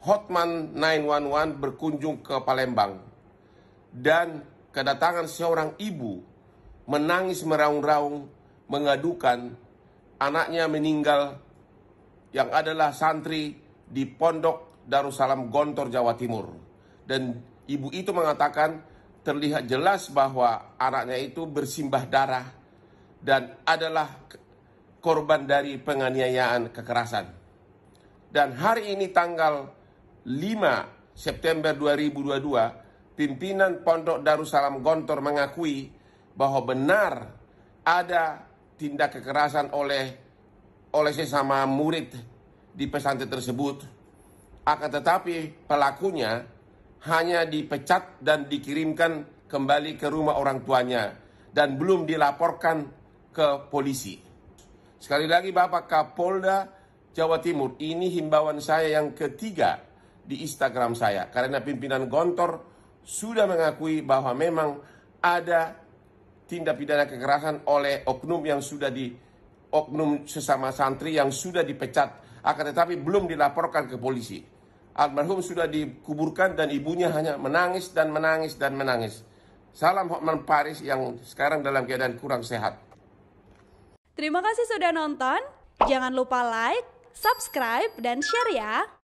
Hotman 911 berkunjung ke Palembang dan kedatangan seorang ibu menangis meraung-raung mengadukan anaknya meninggal yang adalah santri di Pondok Darussalam Gontor Jawa Timur dan ibu itu mengatakan terlihat jelas bahwa anaknya itu bersimbah darah dan adalah korban dari penganiayaan kekerasan. Dan hari ini tanggal 5 September 2022, pimpinan Pondok Darussalam Gontor mengakui bahwa benar ada tindak kekerasan oleh oleh sesama murid di pesantren tersebut. Akan tetapi pelakunya hanya dipecat dan dikirimkan kembali ke rumah orang tuanya dan belum dilaporkan ke polisi. Sekali lagi Bapak Kapolda Jawa Timur, ini himbauan saya yang ketiga di Instagram saya karena pimpinan Gontor sudah mengakui bahwa memang ada tindak pidana kekerasan oleh oknum yang sudah di oknum sesama santri yang sudah dipecat akan tetapi belum dilaporkan ke polisi. Almarhum sudah dikuburkan dan ibunya hanya menangis dan menangis dan menangis. Salam Hotman Paris yang sekarang dalam keadaan kurang sehat. Terima kasih sudah nonton. Jangan lupa like, subscribe, dan share ya.